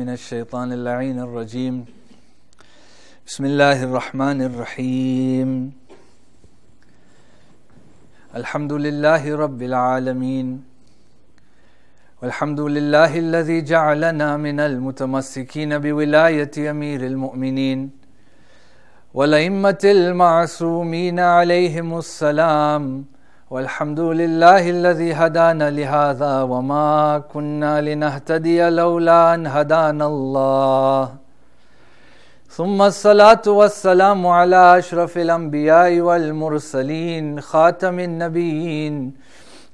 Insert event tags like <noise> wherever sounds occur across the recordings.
من الشيطان اللعين الرجيم بسم الله الرحمن الرحيم الحمد لله رب العالمين والحمد لله الذي جعلنا من المتمسكين بولاية أمير المؤمنين والأئمة المعصومين عليهم السلام والحمد لله الذي هدانا لهذا وما كنا لنهتدي لولا أن هدانا الله ثم الصلاة والسلام على أشرف الأنبياء والمرسلين خاتم النبيين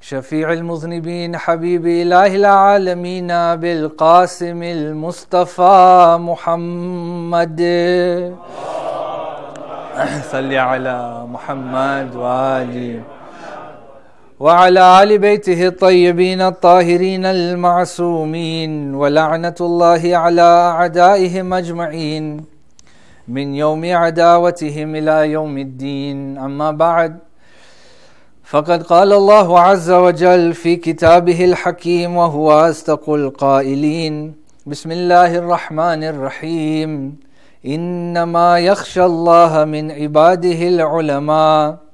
شفيع المذنبين حبيب إله العالمين بالقاسم المصطفى محمد صل على محمد وآله وعلى آل بيته الطيبين الطاهرين المعصومين ولعنة الله على أعدائهم أجمعين من يوم عداوتهم إلى يوم الدين أما بعد فقد قال الله عز وجل في كتابه الحكيم وهو أصدق القائلين بسم الله الرحمن الرحيم إنما يخشى الله من عباده العلماء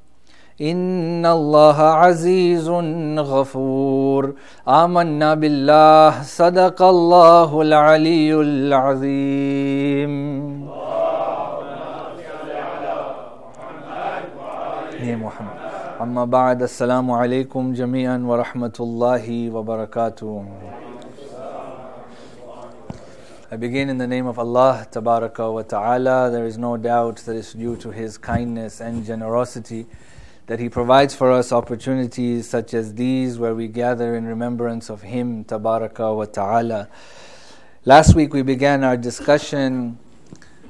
إن الله عزيز غفور آمنا بالله صدق الله العلي العظيم يا محمد أما بعد السلام عليكم جميعا ورحمة الله وبركاته I begin in the name of Allah Tabaraka wa Ta'ala. There is no doubt that it's due to His kindness and generosity that He provides for us opportunities such as these where we gather in remembrance of Him, Tabaraka wa Ta'ala. Last week we began our discussion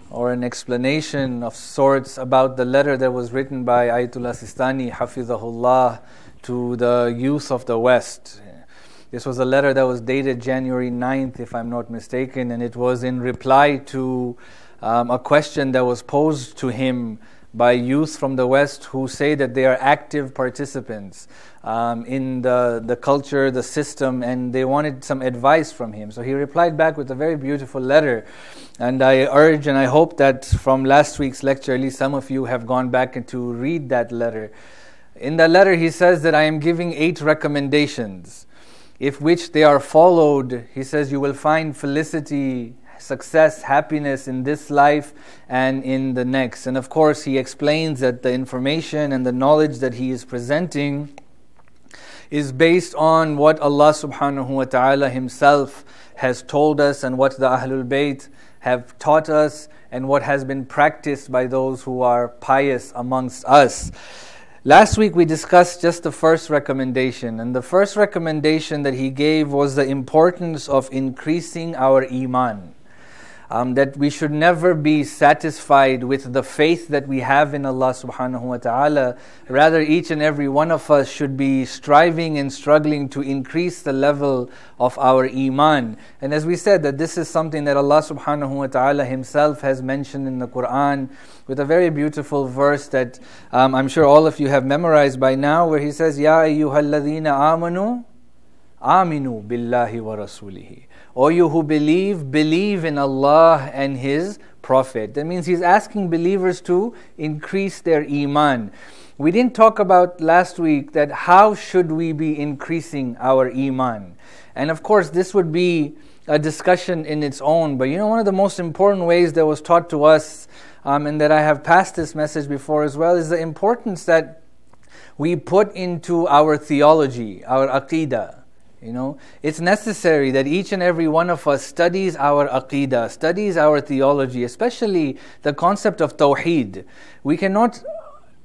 or an explanation of sorts about the letter that was written by Ayatollah Sistani, Hafizahullah, to the youth of the West. This was a letter that was dated January 9th, if I'm not mistaken, and it was in reply to um, a question that was posed to him by youth from the West who say that they are active participants um, in the, the culture, the system, and they wanted some advice from him. So he replied back with a very beautiful letter. And I urge and I hope that from last week's lecture, at least some of you have gone back to read that letter. In that letter, he says that I am giving eight recommendations, if which they are followed, he says, you will find felicity success, happiness in this life and in the next. And of course, he explains that the information and the knowledge that he is presenting is based on what Allah subhanahu wa ta'ala himself has told us and what the Ahlul Bayt have taught us and what has been practiced by those who are pious amongst us. Last week we discussed just the first recommendation, and the first recommendation that he gave was the importance of increasing our Iman um, that we should never be satisfied with the faith that we have in Allah subhanahu wa ta'ala. Rather, each and every one of us should be striving and struggling to increase the level of our iman. And as we said, that this is something that Allah subhanahu wa ta'ala Himself has mentioned in the Quran with a very beautiful verse that um, I'm sure all of you have memorized by now, where He says, Ya ayyuhalladhina amanu aminu billahi wa rasulihi. O you who believe, believe in Allah and His Prophet. That means he's asking believers to increase their iman. We didn't talk about last week that how should we be increasing our iman. And of course, this would be a discussion in its own. But you know, one of the most important ways that was taught to us, um, and that I have passed this message before as well, is the importance that we put into our theology, our aqidah you know, it's necessary that each and every one of us studies our aqidah, studies our theology, especially the concept of tawheed. We cannot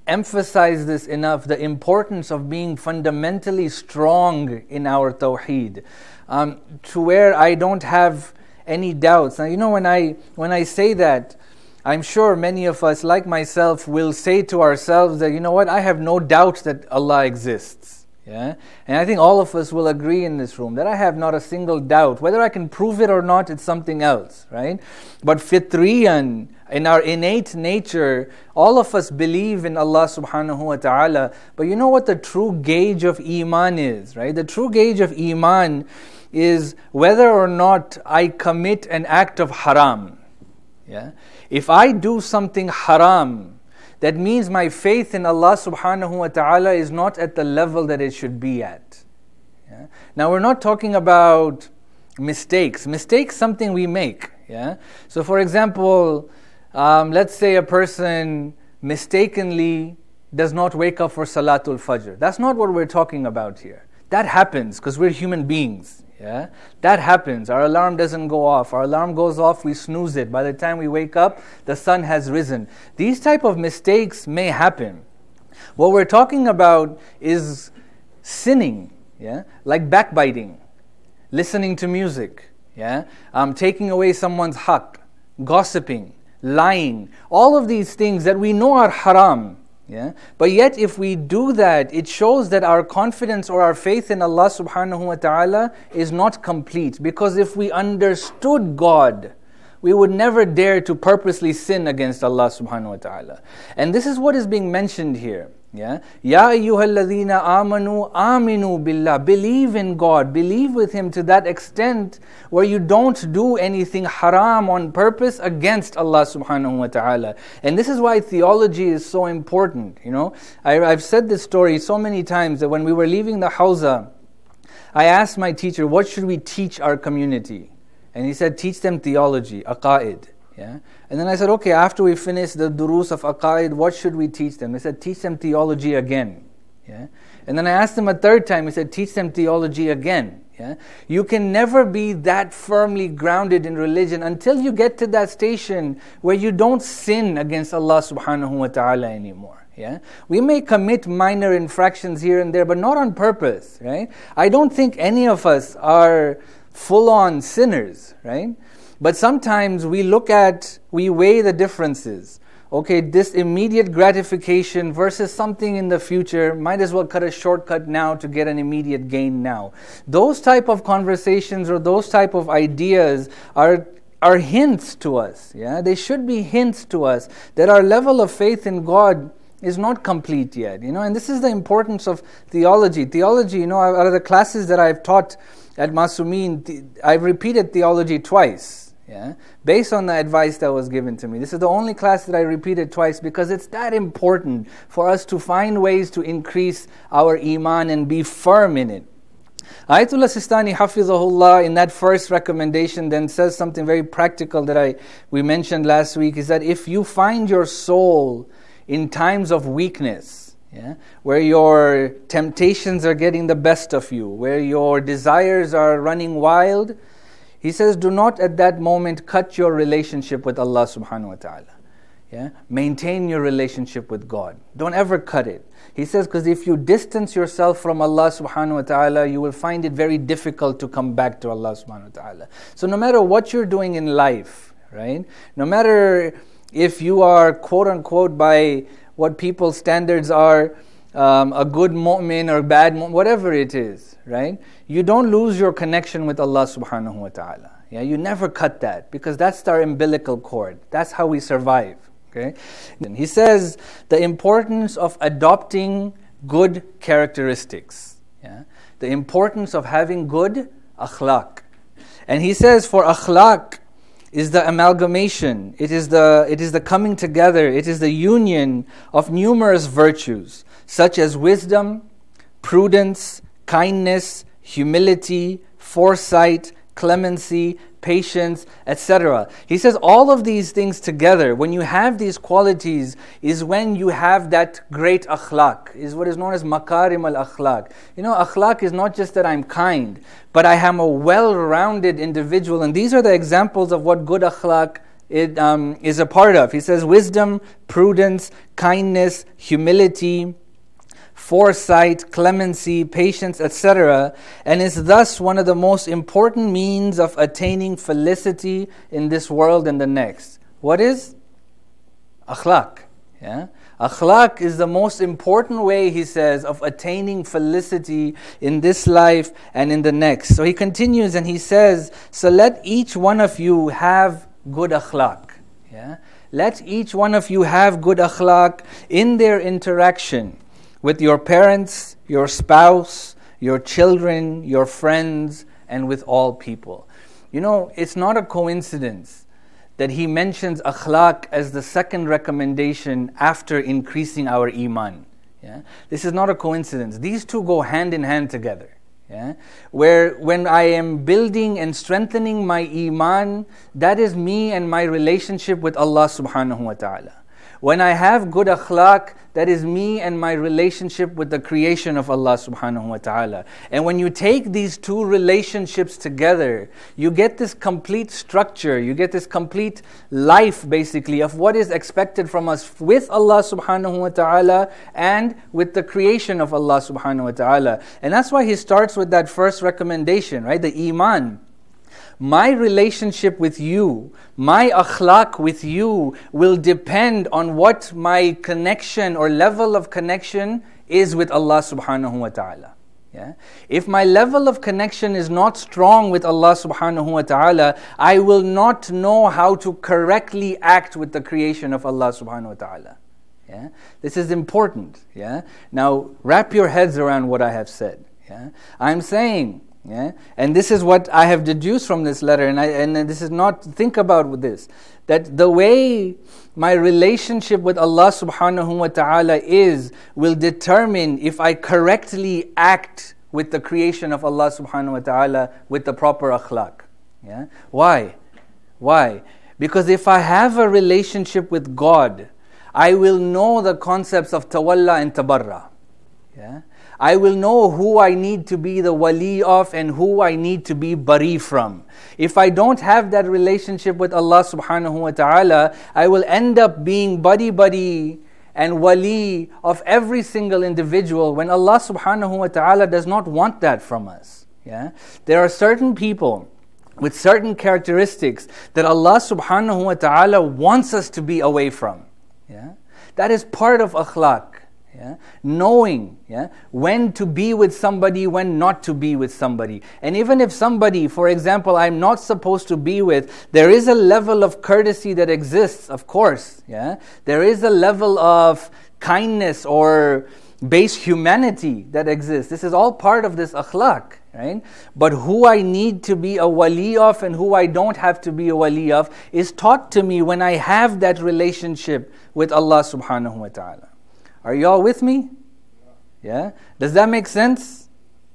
emphasize this enough the importance of being fundamentally strong in our tawheed um, to where i don't have any doubts now you know when i when i say that i'm sure many of us like myself will say to ourselves that you know what i have no doubt that allah exists yeah? And I think all of us will agree in this room that I have not a single doubt. Whether I can prove it or not, it's something else, right? But fitriyan, in our innate nature, all of us believe in Allah subhanahu wa ta'ala. But you know what the true gauge of iman is, right? The true gauge of iman is whether or not I commit an act of haram. Yeah? If I do something haram, that means my faith in Allah subhanahu wa ta'ala is not at the level that it should be at. Yeah? Now, we're not talking about mistakes. Mistakes, something we make. Yeah? So, for example, um, let's say a person mistakenly does not wake up for Salatul Fajr. That's not what we're talking about here. That happens because we're human beings. Yeah? That happens. Our alarm doesn't go off. Our alarm goes off, we snooze it. By the time we wake up, the sun has risen. These type of mistakes may happen. What we're talking about is sinning, yeah? Like backbiting, listening to music, yeah? Um, taking away someone's haq, gossiping, lying. All of these things that we know are haram yeah? But yet, if we do that, it shows that our confidence or our faith in Allah subhanahu wa ta'ala is not complete. Because if we understood God, we would never dare to purposely sin against Allah subhanahu wa ta'ala. And this is what is being mentioned here. Yeah. Ya ayyuhalladhina amanu aminu billah. Believe in God. Believe with Him to that extent where you don't do anything haram on purpose against Allah subhanahu wa ta'ala. And this is why theology is so important. You know, I, have said this story so many times that when we were leaving the Hawza, I asked my teacher, what should we teach our community? And he said, teach them theology, aqa'id. Yeah? And then I said, okay, after we finish the durus of aqa'id, what should we teach them? He said, teach them theology again. Yeah? And then I asked him a third time, he said, teach them theology again. Yeah? You can never be that firmly grounded in religion until you get to that station where you don't sin against Allah subhanahu wa ta'ala anymore. Yeah? We may commit minor infractions here and there, but not on purpose, right? I don't think any of us are full on sinners, right? But sometimes we look at, we weigh the differences. Okay, this immediate gratification versus something in the future, might as well cut a shortcut now to get an immediate gain now. Those type of conversations or those type of ideas are are hints to us. Yeah, they should be hints to us that our level of faith in God is not complete yet. You know, and this is the importance of theology. Theology, you know, out of the classes that I've taught that must mean I've repeated theology twice. Yeah, based on the advice that was given to me. This is the only class that I repeated twice because it's that important for us to find ways to increase our iman and be firm in it. Ayatollah Sistani Hafizahullah in that first recommendation then says something very practical that I we mentioned last week is that if you find your soul in times of weakness yeah? where your temptations are getting the best of you, where your desires are running wild. He says, do not at that moment cut your relationship with Allah subhanahu wa ta'ala. Yeah? Maintain your relationship with God. Don't ever cut it. He says, because if you distance yourself from Allah subhanahu wa ta'ala, you will find it very difficult to come back to Allah subhanahu wa ta'ala. So no matter what you're doing in life, right? No matter if you are quote unquote by what people's standards are, um, a good mu'min or bad mu'min, whatever it is, right? You don't lose your connection with Allah subhanahu wa ta'ala. Yeah, you never cut that because that's our umbilical cord. That's how we survive. Okay? And he says the importance of adopting good characteristics. Yeah? The importance of having good akhlaq. And he says for akhlaq, is the amalgamation, it is the, it is the coming together, it is the union of numerous virtues, such as wisdom, prudence, kindness, humility, foresight, clemency, patience, etc. He says all of these things together, when you have these qualities, is when you have that great akhlaq, is what is known as makarim al akhlaq. You know, akhlaq is not just that I'm kind, but I am a well rounded individual. And these are the examples of what good akhlaq it, um, is a part of. He says wisdom, prudence, kindness, humility foresight, clemency, patience, etc., and is thus one of the most important means of attaining felicity in this world and the next. What is? Akhlaq. Yeah? Akhlaq is the most important way, he says, of attaining felicity in this life and in the next. So he continues and he says, So let each one of you have good akhlaq. Yeah? Let each one of you have good akhlaq in their interaction with your parents, your spouse, your children, your friends, and with all people. You know, it's not a coincidence that he mentions akhlaq as the second recommendation after increasing our iman. Yeah? This is not a coincidence. These two go hand in hand together. Yeah? Where when I am building and strengthening my iman, that is me and my relationship with Allah subhanahu wa ta'ala. When I have good akhlaq, that is me and my relationship with the creation of Allah subhanahu wa ta'ala. And when you take these two relationships together, you get this complete structure, you get this complete life basically of what is expected from us with Allah subhanahu wa ta'ala and with the creation of Allah subhanahu wa ta'ala. And that's why he starts with that first recommendation, right? The iman. My relationship with you, my akhlaq with you will depend on what my connection or level of connection is with Allah subhanahu wa ta'ala. Yeah? If my level of connection is not strong with Allah subhanahu wa ta'ala, I will not know how to correctly act with the creation of Allah subhanahu wa ta'ala. Yeah? This is important. Yeah? Now, wrap your heads around what I have said. Yeah? I'm saying yeah? And this is what I have deduced from this letter, and, I, and this is not, think about this, that the way my relationship with Allah subhanahu wa ta'ala is will determine if I correctly act with the creation of Allah subhanahu wa ta'ala with the proper akhlaq. Yeah? Why? Why? Because if I have a relationship with God, I will know the concepts of tawalla and tabarra. Yeah? I will know who I need to be the wali of and who I need to be bari from. If I don't have that relationship with Allah subhanahu wa ta'ala, I will end up being buddy buddy and wali of every single individual when Allah subhanahu wa ta'ala does not want that from us. Yeah? There are certain people with certain characteristics that Allah subhanahu wa ta'ala wants us to be away from. Yeah? That is part of akhlaq. Yeah? Knowing yeah? when to be with somebody, when not to be with somebody. And even if somebody, for example, I'm not supposed to be with, there is a level of courtesy that exists, of course. Yeah? There is a level of kindness or base humanity that exists. This is all part of this akhlaq, right? But who I need to be a wali of and who I don't have to be a wali of is taught to me when I have that relationship with Allah subhanahu wa ta'ala. Are you all with me? Yeah? Does that make sense?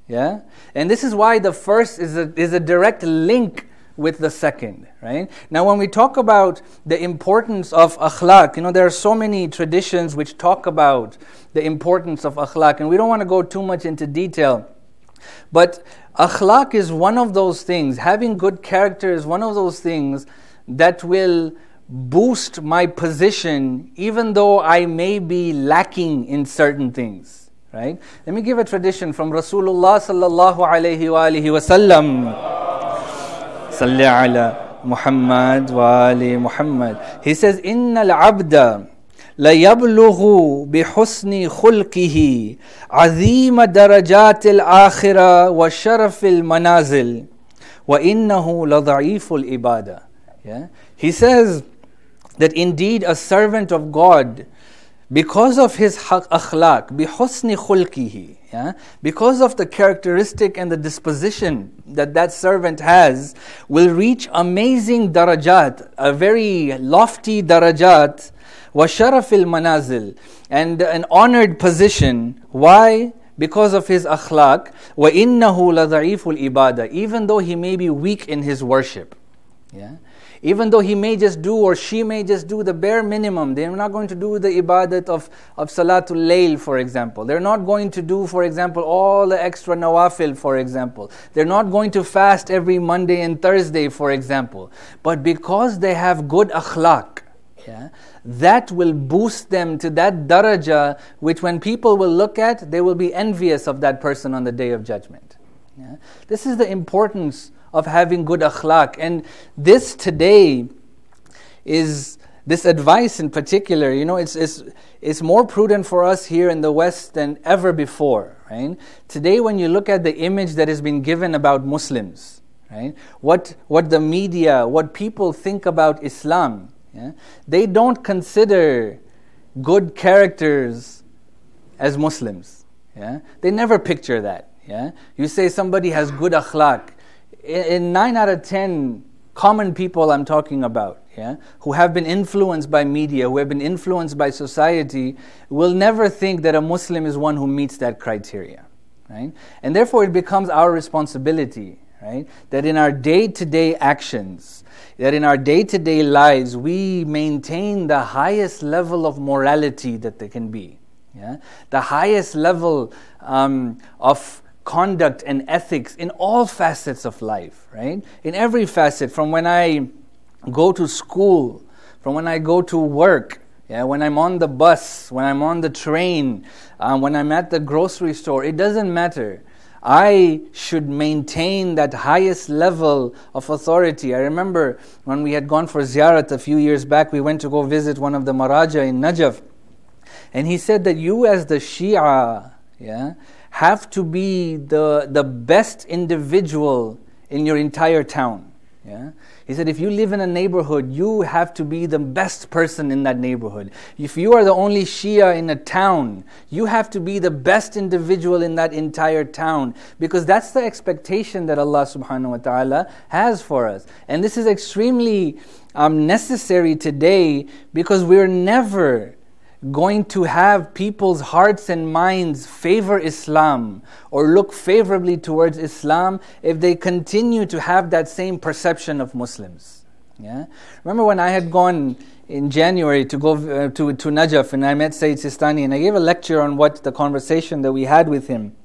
Yeah? And this is why the first is a, is a direct link with the second, right? Now, when we talk about the importance of akhlaq, you know, there are so many traditions which talk about the importance of akhlaq, and we don't want to go too much into detail. But akhlaq is one of those things, having good character is one of those things that will boost my position even though I may be lacking in certain things. Right? Let me give a tradition from Rasulullah sallallahu alayhi wa alihi wasallam. Salli ala Muhammad wa ali Muhammad. He says, Innal abda ليبلغ بحسن akhirah عظيم درجات manazil وشرف المنازل وإنه لضعيف ibadah Yeah? He says, that indeed a servant of God, because of his akhlaq, bihusni khulkihi, yeah, because of the characteristic and the disposition that that servant has, will reach amazing darajat, a very lofty darajat, washarafil manazil, and an honored position. Why? Because of his akhlaq, wa innahu la ibadah, even though he may be weak in his worship. Yeah. Even though he may just do or she may just do the bare minimum, they're not going to do the ibadat of, of Salatul Layl, for example. They're not going to do, for example, all the extra nawafil, for example. They're not going to fast every Monday and Thursday, for example. But because they have good akhlaq, yeah, that will boost them to that daraja which when people will look at, they will be envious of that person on the day of judgment. Yeah. This is the importance of having good akhlaq. And this today is this advice in particular, you know, it's, it's, it's more prudent for us here in the West than ever before, right? Today, when you look at the image that has been given about Muslims, right? What, what the media, what people think about Islam, yeah? they don't consider good characters as Muslims. Yeah? They never picture that. Yeah? You say somebody has good akhlaq, in nine out of ten common people I'm talking about, yeah, who have been influenced by media, who have been influenced by society, will never think that a Muslim is one who meets that criteria. Right? And therefore it becomes our responsibility, right? That in our day-to-day actions, that in our day-to-day lives we maintain the highest level of morality that there can be. Yeah? The highest level um, of conduct and ethics in all facets of life, right? In every facet, from when I go to school, from when I go to work, yeah, when I'm on the bus, when I'm on the train, um, when I'm at the grocery store, it doesn't matter. I should maintain that highest level of authority. I remember when we had gone for ziyarat a few years back, we went to go visit one of the Maharaja in Najaf. And he said that you, as the Shia, yeah, have to be the, the best individual in your entire town. Yeah? He said, if you live in a neighborhood, you have to be the best person in that neighborhood. If you are the only Shia in a town, you have to be the best individual in that entire town. Because that's the expectation that Allah subhanahu wa ta'ala has for us. And this is extremely um, necessary today because we're never going to have people's hearts and minds favor Islam or look favorably towards Islam if they continue to have that same perception of Muslims. Yeah? Remember when I had gone in January to go uh, to, to Najaf and I met Sayyid Sistani and I gave a lecture on what the conversation that we had with him.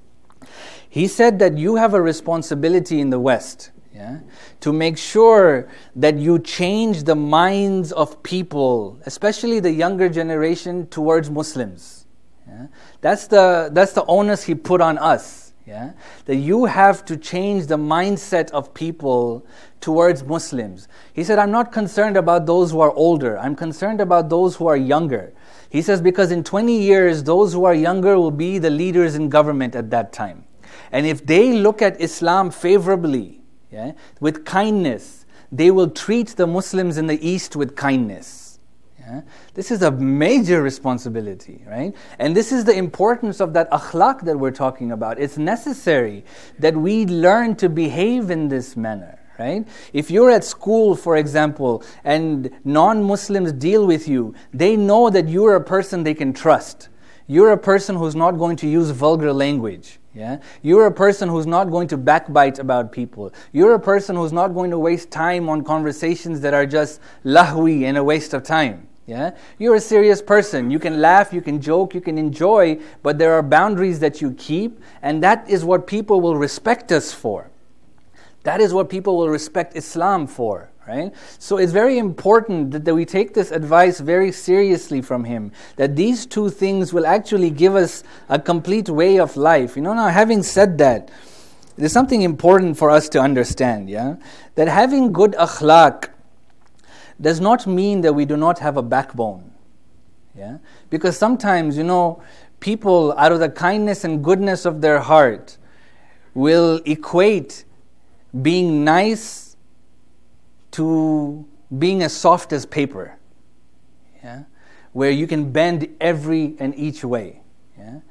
He said that you have a responsibility in the West yeah? To make sure that you change the minds of people, especially the younger generation, towards Muslims. Yeah? That's, the, that's the onus he put on us. Yeah? That you have to change the mindset of people towards Muslims. He said, I'm not concerned about those who are older, I'm concerned about those who are younger. He says, because in 20 years, those who are younger will be the leaders in government at that time. And if they look at Islam favorably, yeah, with kindness. They will treat the Muslims in the East with kindness. Yeah? This is a major responsibility, right? And this is the importance of that akhlaq that we're talking about. It's necessary that we learn to behave in this manner right? If you're at school, for example, and non Muslims deal with you, they know that you're a person they can trust. You're a person who's not going to use vulgar language. Yeah? You're a person who's not going to backbite about people. You're a person who's not going to waste time on conversations that are just lahwi and a waste of time. Yeah? You're a serious person. You can laugh, you can joke, you can enjoy, but there are boundaries that you keep, and that is what people will respect us for. That is what people will respect Islam for right? So it's very important that, that we take this advice very seriously from him, that these two things will actually give us a complete way of life. You know, now having said that, there's something important for us to understand, yeah? That having good akhlaq does not mean that we do not have a backbone, yeah? Because sometimes, you know, people out of the kindness and goodness of their heart will equate being nice to being as soft as paper, yeah? where you can bend every and each way. Yeah?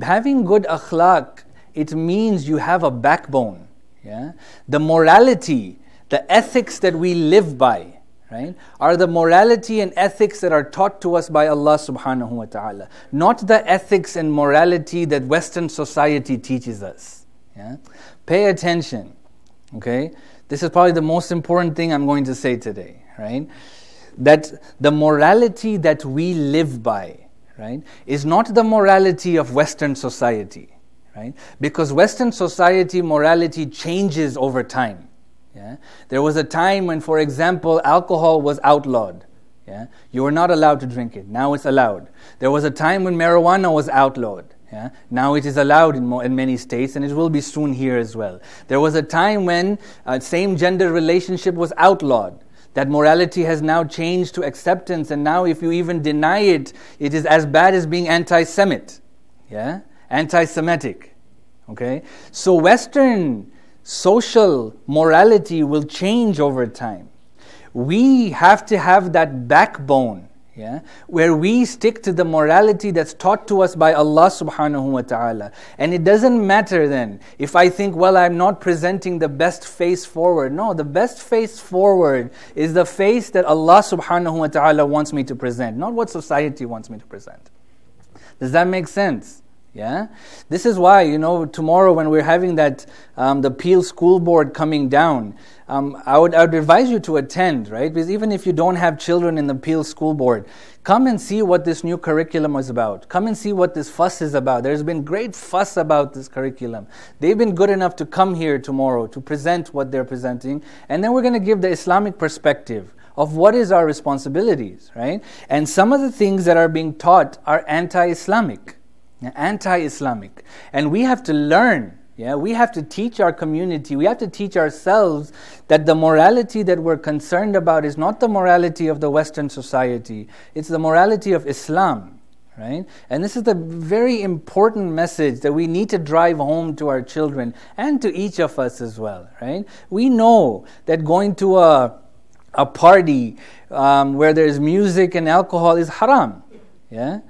Having good akhlaq, it means you have a backbone. Yeah? The morality, the ethics that we live by, right, are the morality and ethics that are taught to us by Allah subhanahu wa ta'ala, not the ethics and morality that Western society teaches us. Yeah? Pay attention, okay? This is probably the most important thing I'm going to say today, right? That the morality that we live by, right, is not the morality of Western society, right? Because Western society morality changes over time. Yeah? There was a time when, for example, alcohol was outlawed. Yeah? You were not allowed to drink it. Now it's allowed. There was a time when marijuana was outlawed. Yeah? Now it is allowed in, more, in, many states, and it will be soon here as well. There was a time when uh, same gender relationship was outlawed. That morality has now changed to acceptance, and now if you even deny it, it is as bad as being anti Semite, yeah? anti Semitic. Okay? So, Western social morality will change over time. We have to have that backbone yeah, where we stick to the morality that's taught to us by Allah subhanahu wa ta'ala. And it doesn't matter then if I think, well, I'm not presenting the best face forward. No, the best face forward is the face that Allah subhanahu wa ta'ala wants me to present, not what society wants me to present. Does that make sense? Yeah? This is why, you know, tomorrow when we're having that, um, the Peel School Board coming down, um, I, would, I would advise you to attend, right? Because even if you don't have children in the Peel School Board, come and see what this new curriculum is about. Come and see what this fuss is about. There's been great fuss about this curriculum. They've been good enough to come here tomorrow to present what they're presenting. And then we're going to give the Islamic perspective of what is our responsibilities, right? And some of the things that are being taught are anti Islamic anti Islamic. And we have to learn. Yeah, we have to teach our community, we have to teach ourselves that the morality that we're concerned about is not the morality of the Western society, it's the morality of Islam, right? And this is the very important message that we need to drive home to our children and to each of us as well, right? We know that going to a, a party um, where there's music and alcohol is haram, yeah?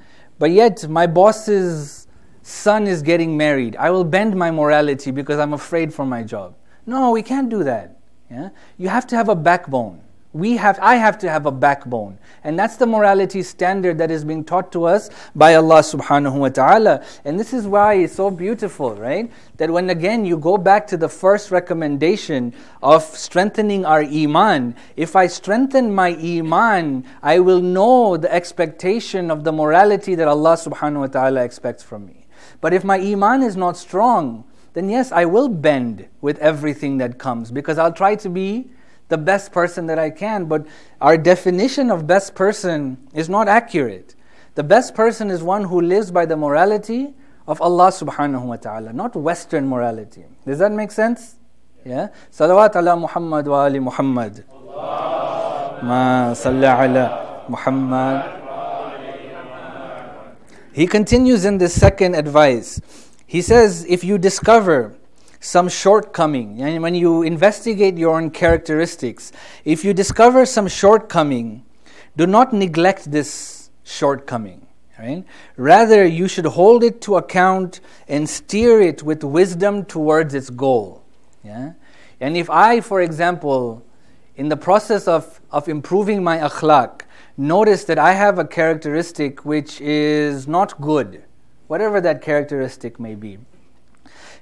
But yet, my boss's son is getting married. I will bend my morality because I'm afraid for my job. No, we can't do that. Yeah? You have to have a backbone. We have, I have to have a backbone. And that's the morality standard that is being taught to us by Allah subhanahu wa ta'ala. And this is why it's so beautiful, right? That when again you go back to the first recommendation of strengthening our iman, if I strengthen my iman, I will know the expectation of the morality that Allah subhanahu wa ta'ala expects from me. But if my iman is not strong, then yes, I will bend with everything that comes because I'll try to be the best person that I can, but our definition of best person is not accurate. The best person is one who lives by the morality of Allah subhanahu wa ta'ala, not Western morality. Does that make sense? Yeah. Salawat ala Muhammad wa ali Muhammad. Ma salla ala Muhammad. He continues in this second advice. He says, if you discover some shortcoming, and when you investigate your own characteristics, if you discover some shortcoming, do not neglect this shortcoming. Right? Rather, you should hold it to account and steer it with wisdom towards its goal. Yeah? And if I, for example, in the process of, of improving my akhlaq, notice that I have a characteristic which is not good, whatever that characteristic may be,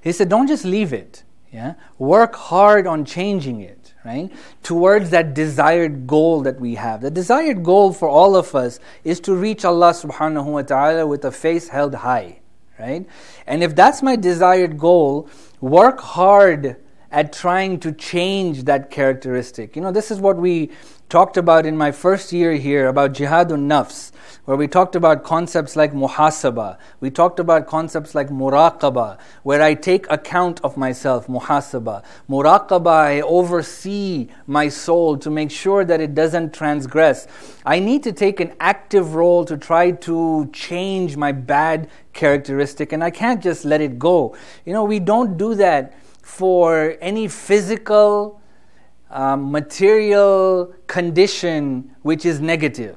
he said, don't just leave it. Yeah? Work hard on changing it, right? Towards that desired goal that we have. The desired goal for all of us is to reach Allah subhanahu wa ta'ala with a face held high, right? And if that's my desired goal, work hard at trying to change that characteristic. You know, this is what we talked about in my first year here about jihadun nafs, where we talked about concepts like muhasaba. We talked about concepts like muraqaba, where I take account of myself, muhasaba. Muraqaba, I oversee my soul to make sure that it doesn't transgress. I need to take an active role to try to change my bad characteristic, and I can't just let it go. You know, we don't do that for any physical, um, material condition which is negative.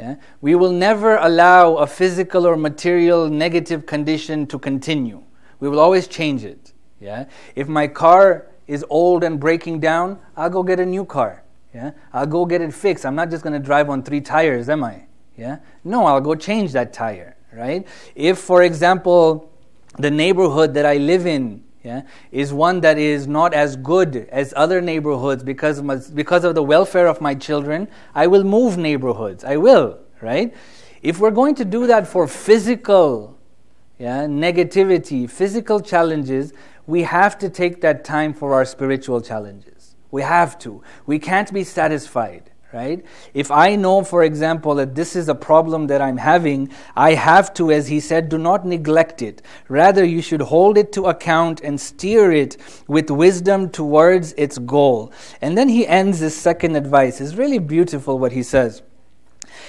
Yeah? We will never allow a physical or material negative condition to continue. We will always change it. Yeah? If my car is old and breaking down, I'll go get a new car. Yeah? I'll go get it fixed. I'm not just going to drive on three tires, am I? Yeah? No, I'll go change that tire, right? If, for example, the neighborhood that I live in yeah, is one that is not as good as other neighborhoods because of, my, because of the welfare of my children, I will move neighborhoods. I will, right? If we're going to do that for physical yeah, negativity, physical challenges, we have to take that time for our spiritual challenges. We have to. We can't be satisfied right? If I know, for example, that this is a problem that I'm having, I have to, as he said, do not neglect it. Rather, you should hold it to account and steer it with wisdom towards its goal. And then he ends this second advice. It's really beautiful what he says.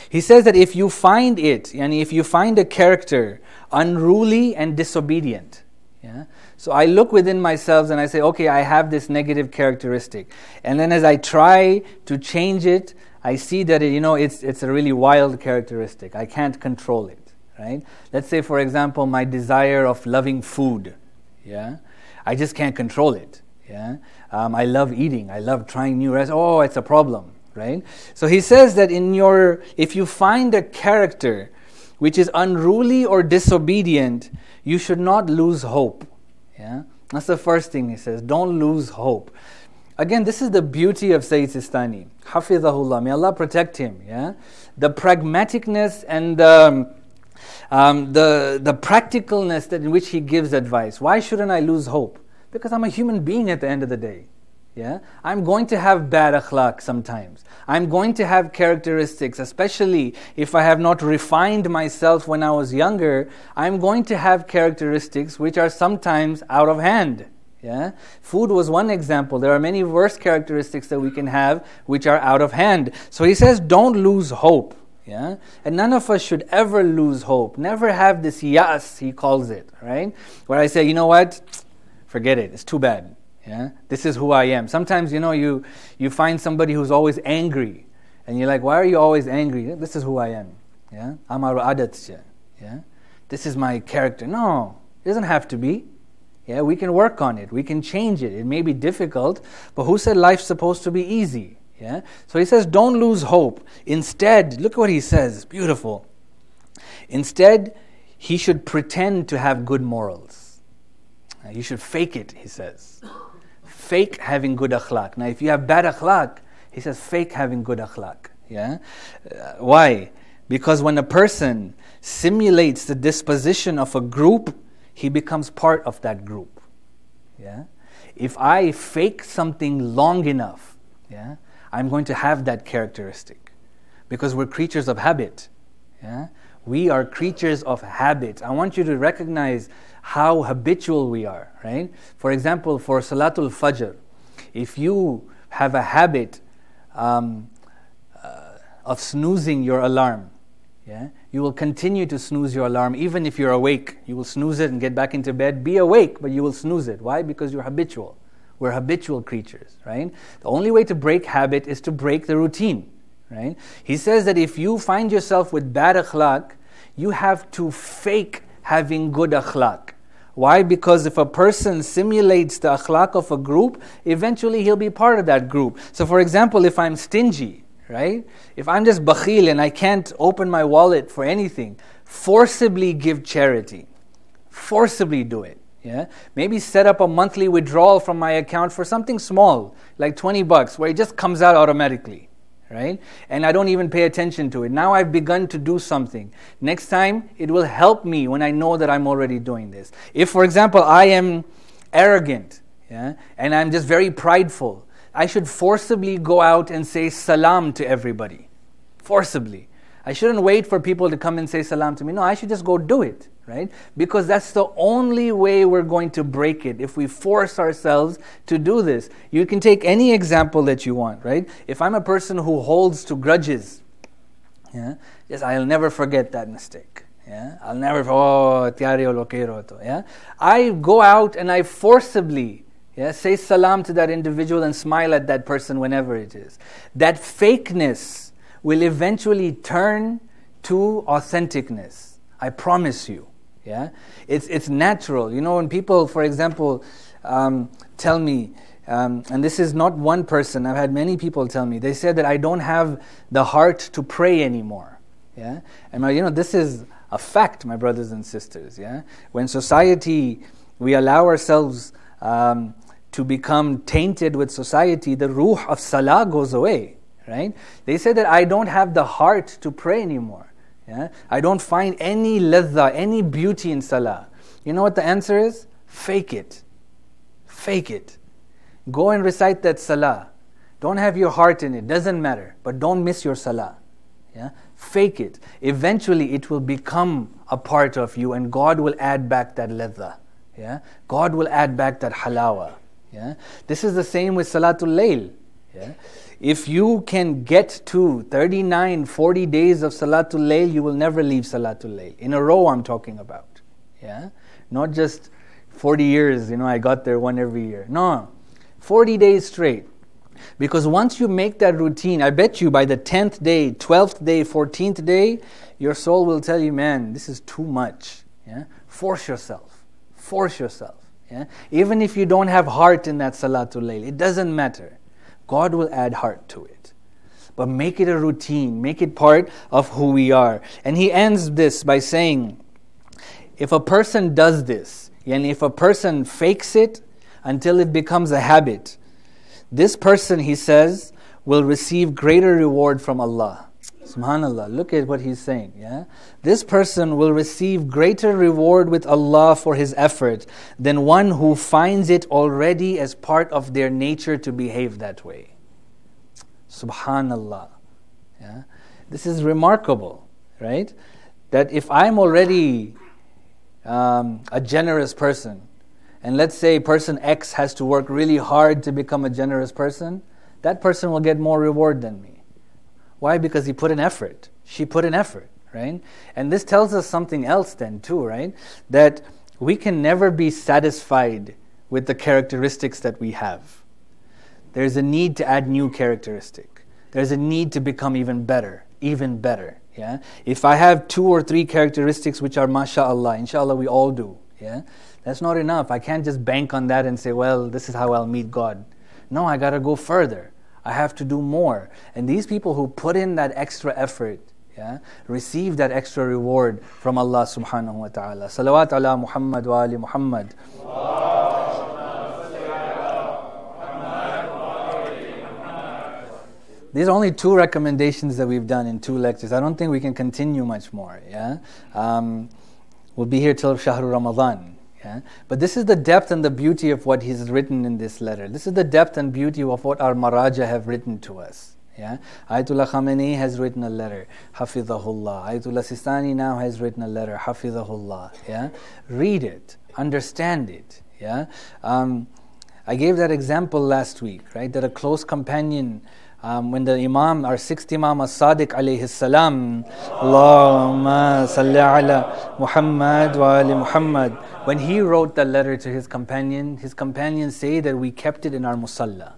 He says that if you find it, and if you find a character unruly and disobedient, yeah, so I look within myself and I say, okay, I have this negative characteristic. And then as I try to change it, I see that it, you know it's it's a really wild characteristic. I can't control it, right? Let's say for example my desire of loving food, yeah? I just can't control it, yeah? Um, I love eating. I love trying new restaurants. Oh, it's a problem, right? So he says that in your if you find a character which is unruly or disobedient, you should not lose hope. Yeah? That's the first thing he says. Don't lose hope. Again, this is the beauty of Sayyid Sistani. Hafizahullah. May Allah protect him. Yeah? The pragmaticness and the, um, um, the, the practicalness that in which he gives advice. Why shouldn't I lose hope? Because I'm a human being at the end of the day. Yeah? I'm going to have bad akhlaq sometimes. I'm going to have characteristics, especially if I have not refined myself when I was younger. I'm going to have characteristics which are sometimes out of hand. Yeah? Food was one example. There are many worse characteristics that we can have which are out of hand. So he says, don't lose hope. Yeah? And none of us should ever lose hope. Never have this yas, he calls it, right? Where I say, you know what? Forget it. It's too bad. Yeah? This is who I am. Sometimes, you know, you, you find somebody who's always angry, and you're like, why are you always angry? This is who I am. Yeah? Amaru adat. Yeah? This is my character. No, it doesn't have to be. Yeah, we can work on it. We can change it. It may be difficult, but who said life's supposed to be easy? Yeah? So he says, don't lose hope. Instead, look what he says. beautiful. Instead, he should pretend to have good morals. You should fake it, he says fake having good akhlaq. Now, if you have bad akhlaq, he says fake having good akhlaq. Yeah? Uh, why? Because when a person simulates the disposition of a group, he becomes part of that group. Yeah? If I fake something long enough, yeah, I'm going to have that characteristic because we're creatures of habit. Yeah? We are creatures of habit. I want you to recognize how habitual we are, right? For example, for Salatul Fajr, if you have a habit um, uh, of snoozing your alarm, yeah, you will continue to snooze your alarm even if you're awake. You will snooze it and get back into bed. Be awake, but you will snooze it. Why? Because you're habitual. We're habitual creatures, right? The only way to break habit is to break the routine right? He says that if you find yourself with bad akhlaq, you have to fake having good akhlaq. Why? Because if a person simulates the akhlaq of a group, eventually he'll be part of that group. So, for example, if I'm stingy, right? If I'm just bakhil and I can't open my wallet for anything, forcibly give charity. Forcibly do it. Yeah? Maybe set up a monthly withdrawal from my account for something small, like 20 bucks, where it just comes out automatically right? And I don't even pay attention to it. Now I've begun to do something. Next time, it will help me when I know that I'm already doing this. If, for example, I am arrogant yeah, and I'm just very prideful, I should forcibly go out and say salam to everybody. Forcibly. I shouldn't wait for people to come and say salam to me. No, I should just go do it, right? Because that's the only way we're going to break it if we force ourselves to do this. You can take any example that you want, right? If I'm a person who holds to grudges, yeah, yes, I'll never forget that mistake. Yeah, I'll never. Oh, tiario loquero to. Yeah, I go out and I forcibly yeah, say salam to that individual and smile at that person whenever it is. That fakeness will eventually turn to authenticness. I promise you. Yeah, it's it's natural. You know, when people, for example, um, tell me, um, and this is not one person. I've had many people tell me. They said that I don't have the heart to pray anymore. Yeah, and my, you know, this is a fact, my brothers and sisters. Yeah, when society, we allow ourselves. Um, to become tainted with society, the ruh of salah goes away right? They say that I don't have the heart to pray anymore. Yeah? I don't find any ladha, any beauty in salah. You know what the answer is? Fake it. Fake it. Go and recite that salah. Don't have your heart in it, doesn't matter, but don't miss your salah. Yeah? Fake it. Eventually it will become a part of you and God will add back that ladha. Yeah? God will add back that halawa. Yeah? This is the same with Salatul Layl. Yeah? If you can get to 39, 40 days of Salatul Layl, you will never leave Salatul Layl. In a row, I'm talking about. Yeah? Not just 40 years, you know, I got there one every year. No, 40 days straight. Because once you make that routine, I bet you by the 10th day, 12th day, 14th day, your soul will tell you, man, this is too much. Yeah? Force yourself. Force yourself. Yeah? Even if you don't have heart in that Salatul Layl, it doesn't matter. God will add heart to it. But make it a routine, make it part of who we are. And he ends this by saying, if a person does this, and if a person fakes it until it becomes a habit, this person, he says, will receive greater reward from Allah Subhanallah, look at what he's saying. Yeah? This person will receive greater reward with Allah for his effort than one who finds it already as part of their nature to behave that way. Subhanallah. Yeah? This is remarkable, right? That if I'm already um, a generous person, and let's say person X has to work really hard to become a generous person, that person will get more reward than me. Why? Because he put an effort. She put an effort, right? And this tells us something else, then, too, right? That we can never be satisfied with the characteristics that we have. There's a need to add new characteristic. There's a need to become even better, even better. Yeah. If I have two or three characteristics which are mashallah, inshallah we all do. Yeah. That's not enough. I can't just bank on that and say, well, this is how I'll meet God. No, I gotta go further. I have to do more. And these people who put in that extra effort, yeah, receive that extra reward from Allah subhanahu wa ta'ala. Salawat ala Muhammad wa ali Muhammad. These are only two recommendations that we've done in two lectures. I don't think we can continue much more. Yeah, um, we'll be here till Shahru Ramadan. But this is the depth and the beauty of what he's written in this letter. This is the depth and beauty of what our Maharaja have written to us. Yeah? Ayatollah Khamenei has written a letter, Hafizahullah. Ayatollah Sistani now has written a letter, Hafizahullah. Yeah? Read it, understand it. Yeah? Um, I gave that example last week, right? That a close companion um, when the Imam, our sixth Imam As-Sadiq alayhi salam, Allahumma salli ala Muhammad wa ali Muhammad. When he wrote the letter to his companion, his companions say that we kept it in our musalla.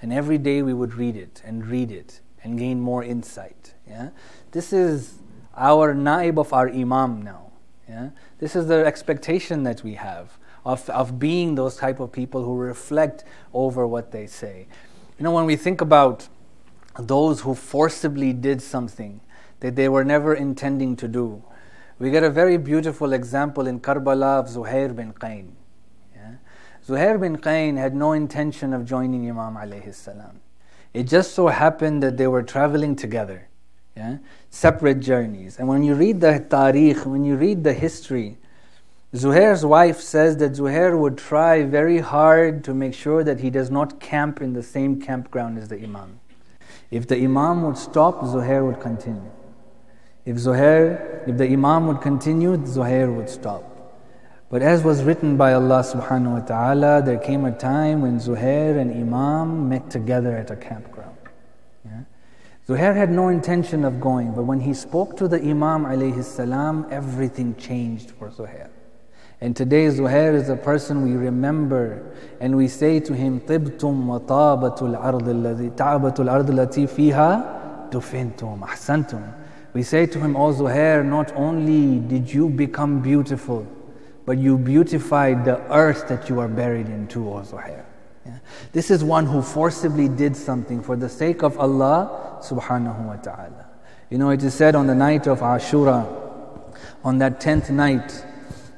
And every day we would read it and read it and gain more insight. Yeah? This is our naib of our Imam now. Yeah? This is the expectation that we have. Of, of being those type of people who reflect over what they say. You know, when we think about those who forcibly did something that they were never intending to do. We get a very beautiful example in Karbala of Zuhair bin Qain. Yeah? Zuhair bin Qain had no intention of joining Imam alayhi salam. It just so happened that they were traveling together, yeah? separate journeys. And when you read the tariq, when you read the history, Zuhair's wife says that Zuhair would try very hard to make sure that he does not camp in the same campground as the Imam. If the Imam would stop, Zuhair would continue. If Zuhair, if the Imam would continue, Zuhair would stop. But as was written by Allah subhanahu wa ta'ala, there came a time when Zuhair and Imam met together at a campground. Yeah? Zuhair had no intention of going, but when he spoke to the Imam alayhi salam, everything changed for Zuhair. And today Zuhair is a person we remember and we say to him, "Tibtum وَطَابَةُ الْعَرْضِ الَّذِي تَعْبَةُ الْعَرْضِ الَّتِي فِيهَا We say to him, O Zuhair, not only did you become beautiful, but you beautified the earth that you are buried in too, O Zuhair. Yeah. This is one who forcibly did something for the sake of Allah subhanahu wa ta'ala. You know, it is said on the night of Ashura, on that tenth night,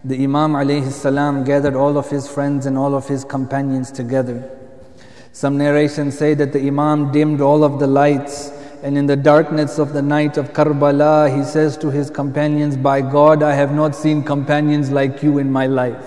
the Imam alayhi gathered all of his friends and all of his companions together. Some narrations say that the Imam dimmed all of the lights and in the darkness of the night of Karbala, he says to his companions, By God, I have not seen companions like you in my life.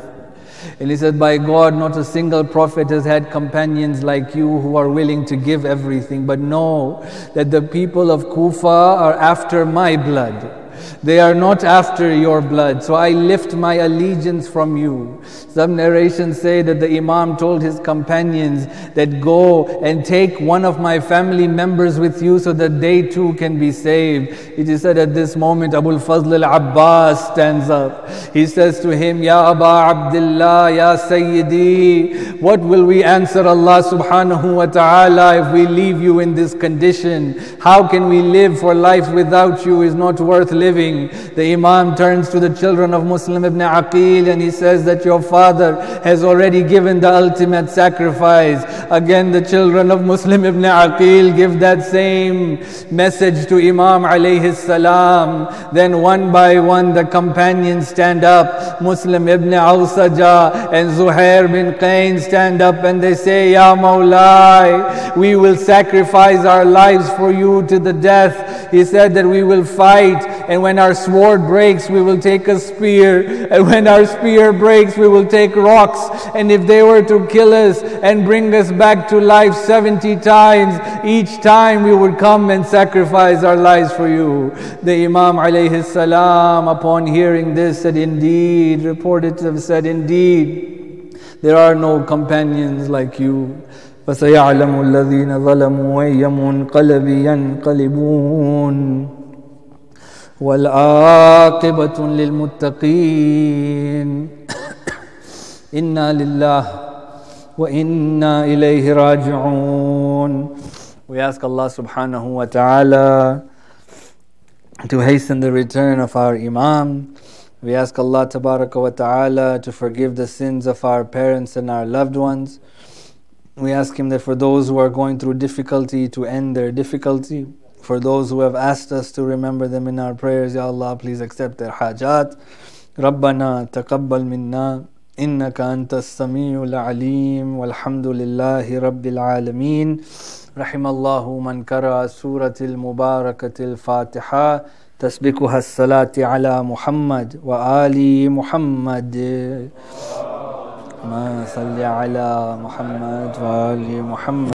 And he said, By God, not a single prophet has had companions like you who are willing to give everything, but know that the people of Kufa are after my blood. They are not after your blood. So I lift my allegiance from you. Some narrations say that the Imam told his companions that go and take one of my family members with you so that they too can be saved. It is said at this moment, Abu Fazl al Abbas stands up. He says to him, Ya Aba Abdullah, Ya Sayyidi, what will we answer Allah subhanahu wa ta'ala if we leave you in this condition? How can we live for life without you is not worth living? living. The Imam turns to the children of Muslim ibn Aqil and he says that your father has already given the ultimate sacrifice. Again, the children of Muslim ibn Aqil give that same message to Imam alayhi salam. Then one by one the companions stand up. Muslim ibn Awsaja and Zuhair bin Qain stand up and they say, Ya Mawlai, we will sacrifice our lives for you to the death. He said that we will fight and when our sword breaks, we will take a spear, and when our spear breaks, we will take rocks. And if they were to kill us and bring us back to life 70 times, each time we would come and sacrifice our lives for you. The Imam alayhi salam, upon hearing this, said, Indeed, reported to have said, Indeed, there are no companions like you. فسيعلم الذين ظلموا أي منقلب ينقلبون والعاقبة للمتقين <coughs> إنا لله وإنا إليه راجعون We ask Allah subhanahu wa ta'ala to hasten the return of our Imam. We ask Allah tabaraka wa ta'ala to forgive the sins of our parents and our loved ones. We ask Him that for those who are going through difficulty to end their difficulty. For those who have asked us to remember them in our prayers, Ya Allah, please accept their hajat. ربنا تقبل منا إنك أنت السميع العليم والحمد لله رب العالمين رحم الله من قرأ سورة المباركة الفاتحة تسبقها الصلاة على محمد وآل محمد ما صل على محمد وآل محمد